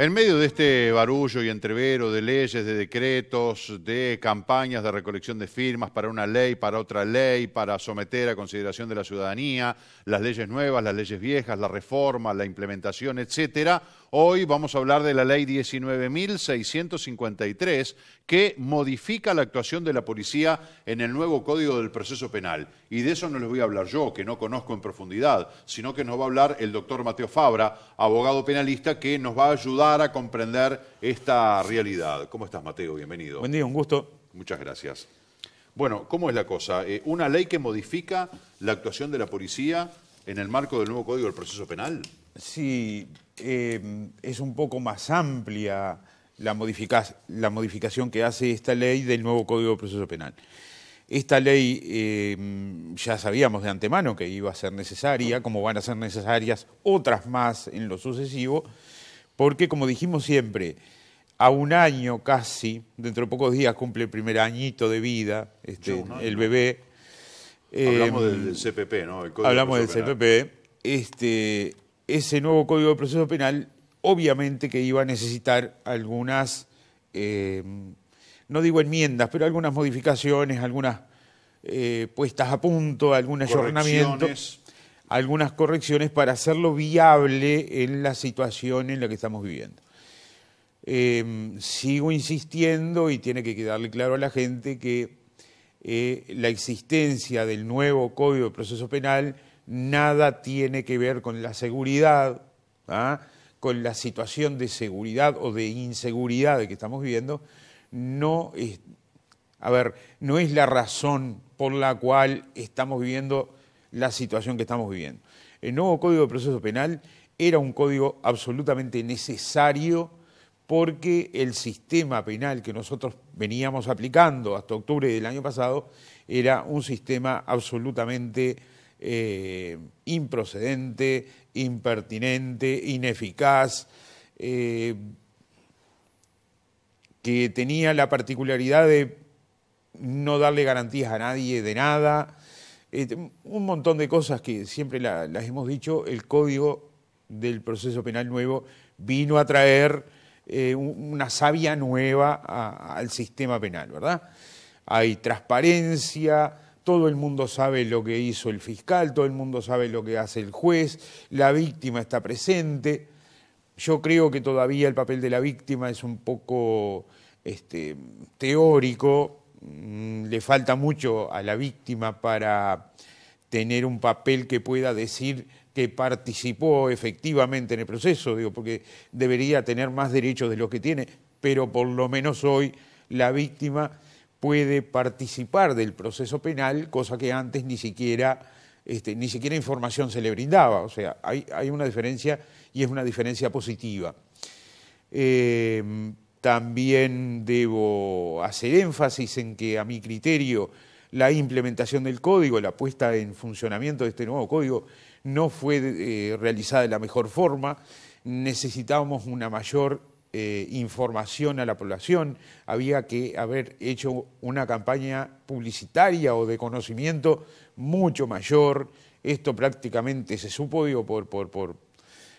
En medio de este barullo y entrevero de leyes, de decretos, de campañas de recolección de firmas para una ley, para otra ley, para someter a consideración de la ciudadanía, las leyes nuevas, las leyes viejas, la reforma, la implementación, etcétera, Hoy vamos a hablar de la ley 19.653 que modifica la actuación de la policía en el nuevo Código del Proceso Penal. Y de eso no les voy a hablar yo, que no conozco en profundidad, sino que nos va a hablar el doctor Mateo Fabra, abogado penalista, que nos va a ayudar a comprender esta realidad. ¿Cómo estás, Mateo? Bienvenido. Buen día, un gusto. Muchas gracias. Bueno, ¿cómo es la cosa? Eh, ¿Una ley que modifica la actuación de la policía en el marco del nuevo Código del Proceso Penal? Sí, Em, es un poco más amplia la, modificación que hace esta ley del nuevo Código de Proceso Penal. Esta ley em, ya sabíamos de antemano que iba a ser necesaria, como van a ser necesarias otras más en lo sucesivo, porque como dijimos siempre, a un año casi, dentro de pocos días cumple el primer añito de vida este, el bebé. hablamos em, del, CPP, ¿no? hablamos del CPP. Este, ese nuevo Código de Proceso Penal obviamente que iba a necesitar algunas, em, no digo enmiendas, pero algunas modificaciones, algunas eh, puestas a punto, algunos ayornamiento, algunas correcciones para hacerlo viable en la situación en la que estamos viviendo. Em, sigo insistiendo y tiene que quedarle claro a la gente que eh, la existencia del nuevo Código de Proceso Penal nada tiene que ver con la seguridad, ¿ah? con la situación de seguridad o de inseguridad que estamos viviendo, no es, a ver, no es la razón por la cual estamos viviendo la situación que estamos viviendo. El nuevo Código de Proceso Penal era un código absolutamente necesario porque el sistema penal que nosotros veníamos aplicando hasta octubre del año pasado era un sistema absolutamente eh, improcedente, impertinente, ineficaz, eh, que tenía la particularidad de no darle garantías a nadie de nada, este, un montón de cosas que siempre las hemos dicho, el código del proceso penal nuevo vino a traer eh, una savia nueva al sistema penal, ¿verdad? Hay transparencia, todo el mundo sabe lo que hizo el fiscal, todo el mundo sabe lo que hace el juez, la víctima está presente. Yo creo que todavía el papel de la víctima es un poco este, teórico, mm, le falta mucho a la víctima para tener un papel que pueda decir que participó efectivamente en el proceso, digo, porque debería tener más derechos de los que tiene, pero por lo menos hoy la víctima puede participar del proceso penal, cosa que antes ni siquiera, este, ni siquiera información se le brindaba. O sea, hay, una diferencia y es una diferencia positiva. Em, también debo hacer énfasis en que a mi criterio la implementación del código, la puesta en funcionamiento de este nuevo código, no fue eh, realizada de la mejor forma. Necesitábamos una mayor eh, información a la población, había que haber hecho una campaña publicitaria o de conocimiento mucho mayor. Esto prácticamente se supo digo, por, por, por,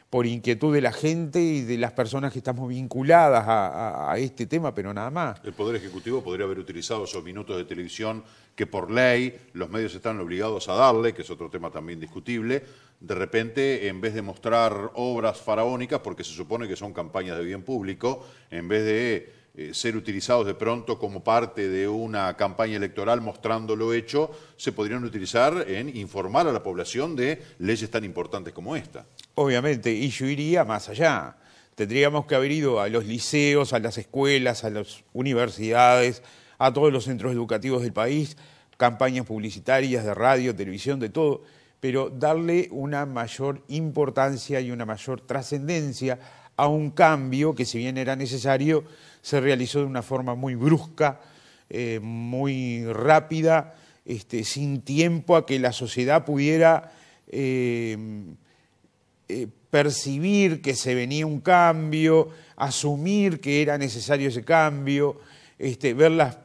por inquietud de la gente y de las personas que estamos vinculadas a, este tema, pero nada más. El Poder Ejecutivo podría haber utilizado esos minutos de televisión que por ley los medios están obligados a darle, que es otro tema también discutible, de repente, en vez de mostrar obras faraónicas, porque se supone que son campañas de bien público, en vez de eh, ser utilizados de pronto como parte de una campaña electoral mostrando lo hecho, se podrían utilizar en informar a la población de leyes tan importantes como esta. Obviamente, y yo iría más allá. Tendríamos que haber ido a los liceos, a las escuelas, a las universidades, a todos los centros educativos del país, campañas publicitarias de radio, televisión, de todo, pero darle una mayor importancia y una mayor trascendencia a un cambio que si bien era necesario, se realizó de una forma muy brusca, eh, muy rápida, este, sin tiempo a que la sociedad pudiera eh, eh, percibir que se venía un cambio, asumir que era necesario ese cambio, este, ver las,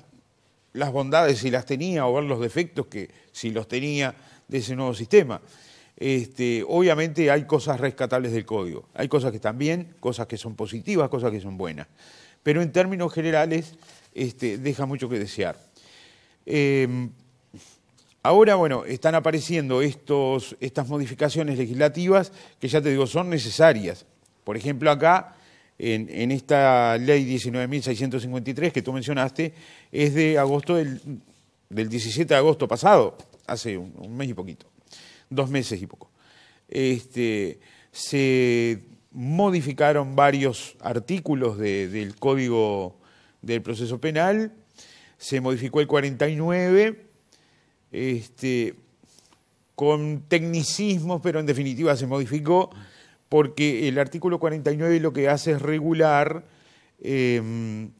las bondades si las tenía o ver los defectos que si los tenía de ese nuevo sistema. Este, obviamente hay cosas rescatables del código, hay cosas que están bien, cosas que son positivas, cosas que son buenas, pero en términos generales este, deja mucho que desear. Em, ahora, bueno, están apareciendo estas modificaciones legislativas que ya te digo son necesarias. Por ejemplo, acá, en, esta ley 19.653 que tú mencionaste, es de agosto del, 17 de agosto pasado, hace un mes y poquito dos meses y poco. Este, se modificaron varios artículos del Código del Proceso Penal, se modificó el 49, este, con tecnicismos, pero en definitiva se modificó, porque el artículo 49 lo que hace es regular em,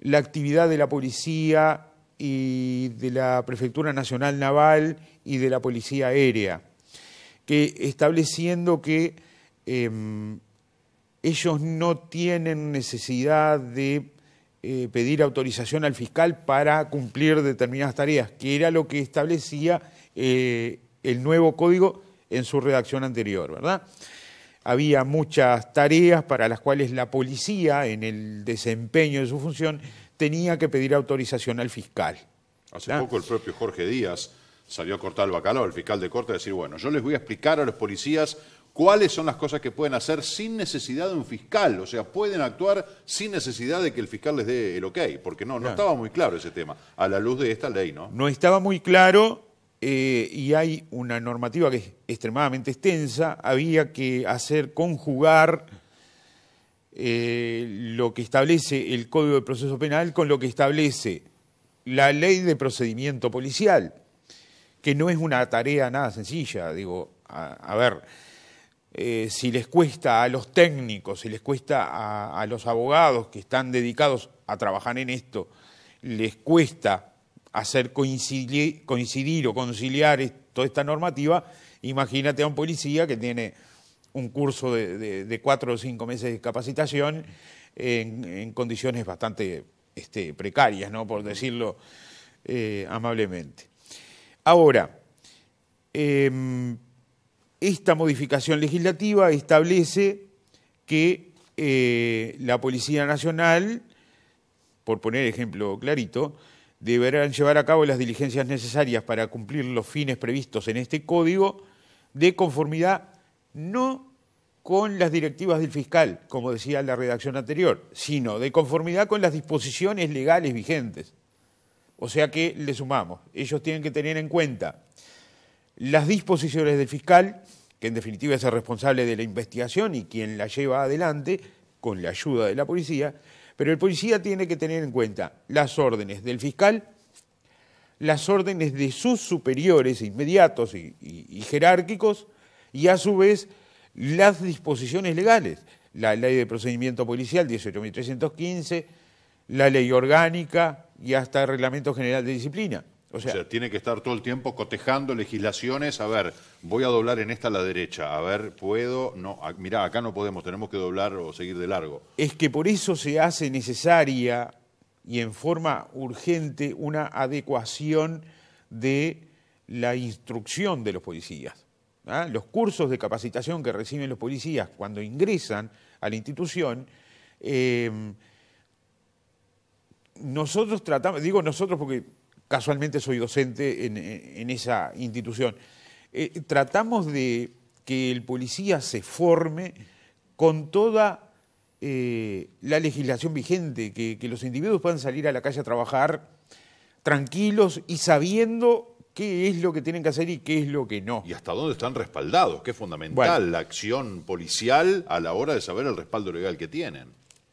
la actividad de la policía y de la Prefectura Nacional Naval y de la Policía Aérea, que estableciendo que em, ellos no tienen necesidad de eh, pedir autorización al fiscal para cumplir determinadas tareas, que era lo que establecía eh, el nuevo código en su redacción anterior, ¿verdad? Había muchas tareas para las cuales la policía, en el desempeño de su función, tenía que pedir autorización al fiscal. Hace ah. poco el propio Jorge Díaz salió a cortar el bacalao, el fiscal de corte, a decir, bueno, yo les voy a explicar a los policías cuáles son las cosas que pueden hacer sin necesidad de un fiscal, o sea, pueden actuar sin necesidad de que el fiscal les dé el ok, porque no, no estaba muy claro ese tema, a la luz de esta ley, ¿no? No estaba muy claro eh, y hay una normativa que es extremadamente extensa, había que hacer conjugar eh, lo que establece el Código de Proceso Penal con lo que establece la ley de procedimiento policial, que no es una tarea nada sencilla. Digo, a, ver, eh, si les cuesta a los técnicos, si les cuesta a, los abogados que están dedicados a trabajar en esto, les cuesta hacer coincidir o conciliar toda esta normativa, imagínate a un policía que tiene un curso de, cuatro o cinco meses de capacitación en, condiciones bastante este, precarias, ¿no? por decirlo eh, amablemente. Ahora, em, esta modificación legislativa establece que eh, la Policía Nacional, por poner ejemplo clarito, deberán llevar a cabo las diligencias necesarias para cumplir los fines previstos en este código de conformidad no con las directivas del fiscal, como decía la redacción anterior, sino de conformidad con las disposiciones legales vigentes. O sea que le sumamos, ellos tienen que tener en cuenta las disposiciones del fiscal, que en definitiva es el responsable de la investigación y quien la lleva adelante con la ayuda de la policía, pero el policía tiene que tener en cuenta las órdenes del fiscal, las órdenes de sus superiores inmediatos y, y jerárquicos, y a su vez las disposiciones legales, la ley de procedimiento policial 18.315, la ley orgánica y hasta el reglamento general de disciplina. O sea, tiene que estar todo el tiempo cotejando legislaciones. A ver, voy a doblar en esta la derecha. A ver, puedo. No, mirá, acá no podemos, tenemos que doblar o seguir de largo. Es que por eso se hace necesaria y en forma urgente una adecuación de la instrucción de los policías. ¿ah? los cursos de capacitación que reciben los policías cuando ingresan a la institución, em, nosotros tratamos, digo nosotros porque casualmente soy docente en, esa institución, eh, tratamos de que el policía se forme con toda eh, la legislación vigente, que los individuos puedan salir a la calle a trabajar tranquilos y sabiendo qué es lo que tienen que hacer y qué es lo que no. Y hasta dónde están respaldados, ¿Qué es fundamental la acción policial a la hora de saber el respaldo legal que tienen.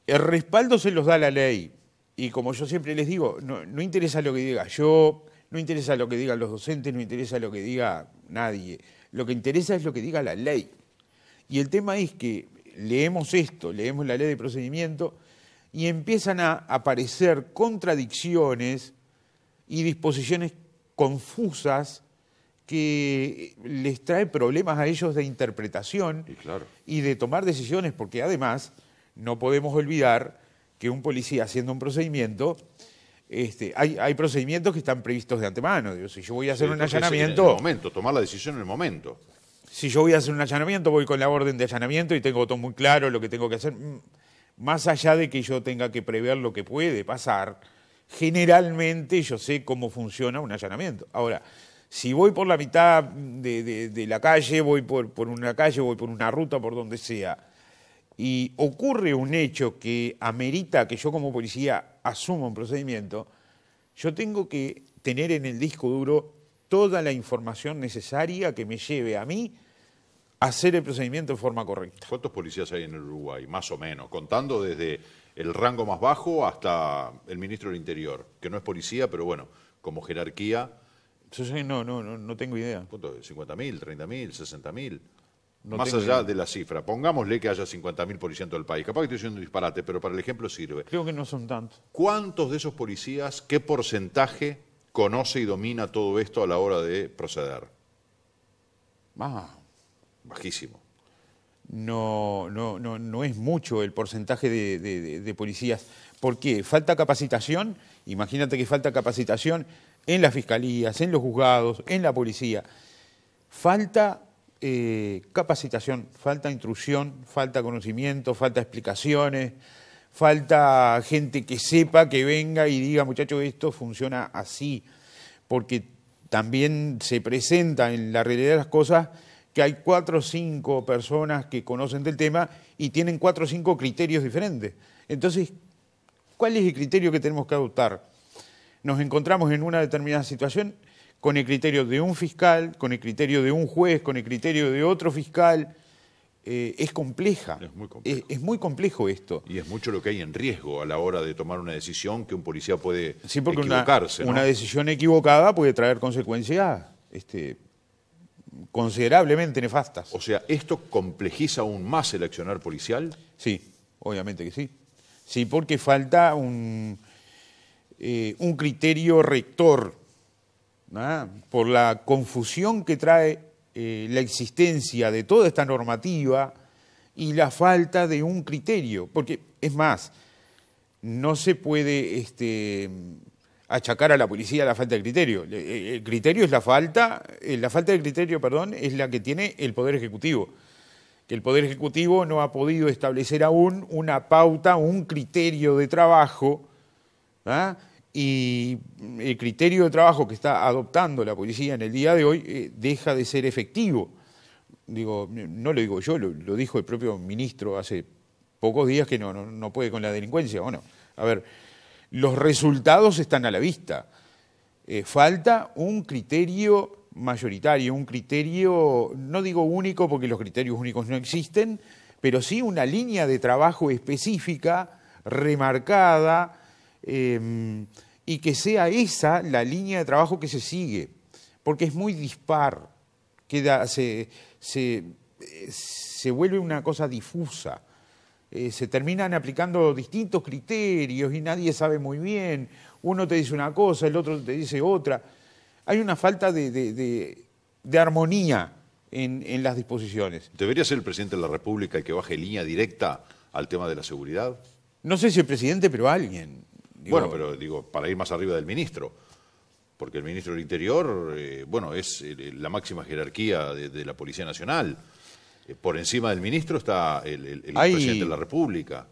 El respaldo se los da la ley. Y como yo siempre les digo, no, no interesa lo que diga yo, no interesa lo que digan los docentes, no interesa lo que diga nadie. Lo que interesa es lo que diga la ley. Y el tema es que leemos esto, leemos la ley de procedimiento y empiezan a aparecer contradicciones y disposiciones confusas que les trae problemas a ellos de interpretación y, de tomar decisiones, porque además no podemos olvidar que un policía haciendo un procedimiento este, hay, procedimientos que están previstos de antemano. Digo, si yo voy a hacer un allanamiento. momento, tomar la decisión en el momento. Si yo voy a hacer un allanamiento, voy con la orden de allanamiento y tengo todo muy claro lo que tengo que hacer. Más allá de que yo tenga que prever lo que puede pasar, generalmente yo sé cómo funciona un allanamiento. Ahora, si voy por la mitad de, la calle, voy por, por, una calle, voy por una ruta, por donde sea, y ocurre un hecho que amerita que yo como policía asuma un procedimiento, yo tengo que tener en el disco duro toda la información necesaria que me lleve a mí hacer el procedimiento de forma correcta. ¿Cuántos policías hay en Uruguay, más o menos? Contando desde el rango más bajo hasta el ministro del Interior, que no es policía, pero bueno, como jerarquía... no, no, no, tengo idea. ¿50.000, 30.000, 60.000? más allá de la cifra, pongámosle que haya 50.000 policías en todo el país. Capaz que estoy haciendo un disparate, pero para el ejemplo sirve. Creo que no son tantos. ¿Cuántos de esos policías, qué porcentaje conoce y domina todo esto a la hora de proceder? Más bajísimo. No, no, no, no es mucho el porcentaje de, policías. ¿Por qué? Falta capacitación, imagínate que falta capacitación en las fiscalías, en los juzgados, en la policía. Falta eh, capacitación, falta instrucción, falta conocimiento, falta explicaciones, falta gente que sepa, que venga y diga, muchachos, esto funciona así, porque también se presenta en la realidad de las cosas que hay cuatro o cinco personas que conocen del tema y tienen cuatro o cinco criterios diferentes. Entonces, ¿cuál es el criterio que tenemos que adoptar? Nos encontramos en una determinada situación con el criterio de un fiscal, con el criterio de un juez, con el criterio de otro fiscal. Eh, es compleja. Es muy, complejo esto. Y es mucho lo que hay en riesgo a la hora de tomar una decisión que un policía puede sí, porque Una, una decisión equivocada puede traer consecuencias este, considerablemente nefastas. O sea, ¿esto complejiza aún más el accionar policial? Sí, obviamente que sí. Sí, porque falta un, eh, criterio rector por la confusión que trae eh, la existencia de toda esta normativa y la falta de un criterio. Porque, es más, no se puede este, achacar a la policía la falta de criterio. El eh, eh, criterio es la falta, eh, la falta de criterio, perdón, es la que tiene el Poder Ejecutivo. Que el Poder Ejecutivo no ha podido establecer aún una pauta, un criterio de trabajo, ¿ah? y el criterio de trabajo que está adoptando la policía en el día de hoy deja de ser efectivo. Digo, no lo digo yo, lo, dijo el propio ministro hace pocos días que no, no, no puede con la delincuencia, bueno, a ver los resultados están a la vista. Eh, falta un criterio mayoritario, un criterio, no digo único porque los criterios únicos no existen, pero sí una línea de trabajo específica, remarcada, em, y que sea esa la línea de trabajo que se sigue, porque es muy dispar, queda, se, se eh, vuelve una cosa difusa. Eh, se terminan aplicando distintos criterios y nadie sabe muy bien, uno te dice una cosa, el otro te dice otra. Hay una falta de, armonía en, las disposiciones. ¿Debería ser el presidente de la República el que baje línea directa al tema de la seguridad? No sé si el presidente, pero alguien. bueno, pero digo, para ir más arriba del ministro porque el ministro del Interior, eh, bueno, es eh, la máxima jerarquía de, la Policía Nacional. Eh, por encima del ministro está el, presidente de la República.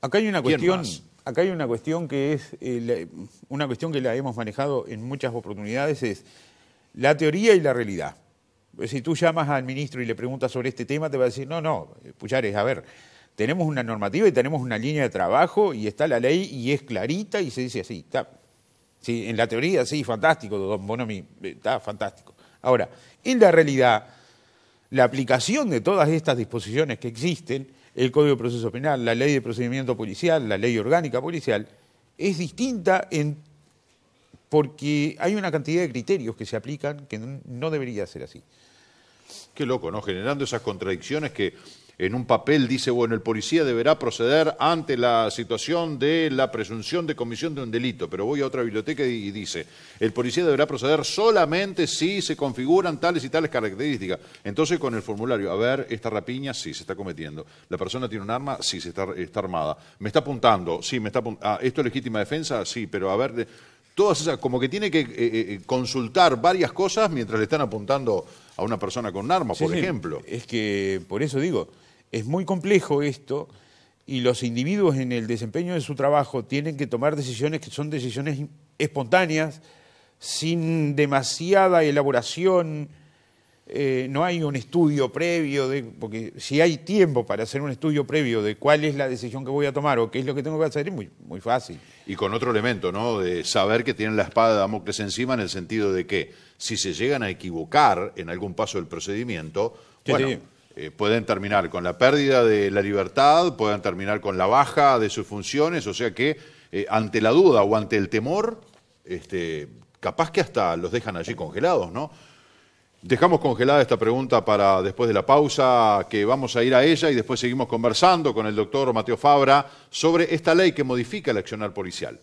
Acá hay una cuestión, acá hay una cuestión que es eh, una cuestión que la hemos manejado en muchas oportunidades es la teoría y la realidad. Si tú llamas al ministro y le preguntas sobre este tema, te va a decir, no, no, eh, Puyares, a ver, tenemos una normativa y tenemos una línea de trabajo y está la ley y es clarita y se dice así. Está. en la teoría, sí, fantástico, don Bonomi, está fantástico. Ahora, en la realidad, la aplicación de todas estas disposiciones que existen, el Código de Proceso Penal, la Ley de Procedimiento Policial, la Ley Orgánica Policial, es distinta en, porque hay una cantidad de criterios que se aplican que no debería ser así. Qué loco, ¿no? Generando esas contradicciones que en un papel dice, bueno, el policía deberá proceder ante la situación de la presunción de comisión de un delito, pero voy a otra biblioteca y dice, el policía deberá proceder solamente si se configuran tales y tales características. Entonces con el formulario, a ver, esta rapiña sí se está cometiendo, la persona tiene un arma, sí se está, armada, me está apuntando, sí, me está apuntando, ah, esto es legítima defensa, sí, pero a ver... todas esas, como que tiene que eh, eh, eh, consultar varias cosas mientras le están apuntando a una persona con un arma, por ejemplo. Es que por eso digo, es muy complejo esto y los individuos en el desempeño de su trabajo tienen que tomar decisiones que son decisiones espontáneas, sin demasiada elaboración. Eh, no hay un estudio previo, de, porque si hay tiempo para hacer un estudio previo de cuál es la decisión que voy a tomar o qué es lo que tengo que hacer, es muy, muy fácil. Y con otro elemento, ¿no? De saber que tienen la espada de Damocles encima en el sentido de que si se llegan a equivocar en algún paso del procedimiento, bueno, eh, pueden terminar con la pérdida de la libertad, pueden terminar con la baja de sus funciones, o sea que eh, ante la duda o ante el temor, este, capaz que hasta los dejan allí congelados, ¿no? Dejamos congelada esta pregunta para después de la pausa, que vamos a ir a ella y después seguimos conversando con el doctor Mateo Fabra sobre esta ley que modifica el accionar policial.